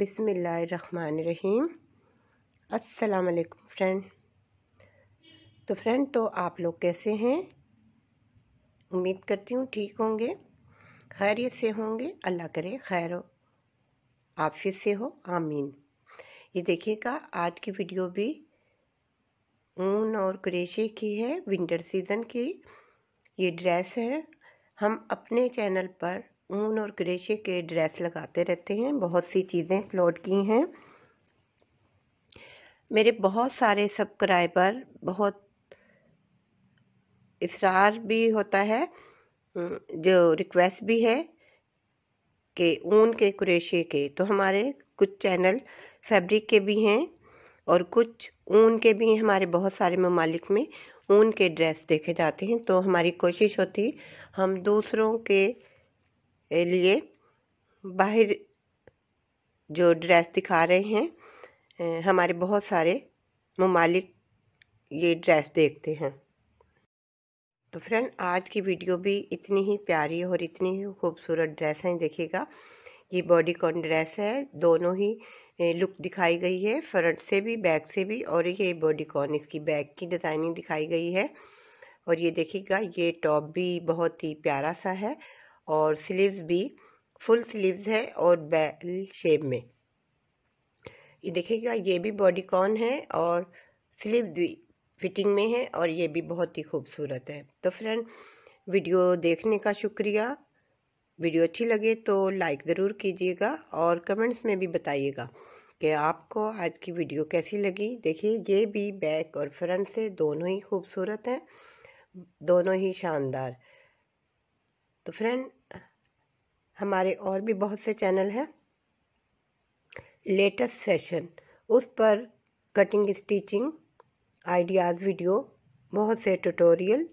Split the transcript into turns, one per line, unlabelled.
बिसमीम अस्सलाम वालेकुम फ्रेंड तो फ्रेंड तो आप लोग कैसे हैं उम्मीद करती हूँ ठीक होंगे खैरियत से होंगे अल्लाह करे खैर आफियत से हो आमीन ये देखिएगा आज की वीडियो भी ऊन और क्रेशे की है विंटर सीज़न की ये ड्रेस है हम अपने चैनल पर ऊन और क्रेशे के ड्रेस लगाते रहते हैं बहुत सी चीज़ें अपलोड की हैं मेरे बहुत सारे सब्सक्राइबर बहुत इसरार भी होता है जो रिक्वेस्ट भी है कि ऊन के क्रेशे के तो हमारे कुछ चैनल फैब्रिक के भी हैं और कुछ ऊन के भी हमारे बहुत सारे ममालिक में ऊन के ड्रेस देखे जाते हैं तो हमारी कोशिश होती हम दूसरों के लिए बाहर जो ड्रेस दिखा रहे हैं हमारे बहुत सारे ममालिक ये ड्रेस देखते हैं तो फ्रेंड आज की वीडियो भी इतनी ही प्यारी और इतनी ही खूबसूरत ड्रेस है देखिएगा ये बॉडी कॉन ड्रेस है दोनों ही लुक दिखाई गई है फ्रंट से भी बैक से भी और ये बॉडी कॉन इसकी बैक की डिज़ाइनिंग दिखाई गई है और ये देखिएगा ये टॉप भी बहुत ही प्यारा सा है और स्लीव्स भी फुल स्लीव्स है और बेल शेप में ये देखिएगा ये भी बॉडी कॉन है और स्लीव भी फिटिंग में है और ये भी बहुत ही खूबसूरत है तो फ्रेंड वीडियो देखने का शुक्रिया वीडियो अच्छी लगे तो लाइक ज़रूर कीजिएगा और कमेंट्स में भी बताइएगा कि आपको आज की वीडियो कैसी लगी देखिए ये भी बैक और फ्रंट से दोनों ही खूबसूरत हैं दोनों ही शानदार तो फ्रेंड हमारे और भी बहुत से चैनल हैं लेटेस्ट सेशन उस पर कटिंग स्टिचिंग आइडियाज़ वीडियो बहुत से ट्यूटोरियल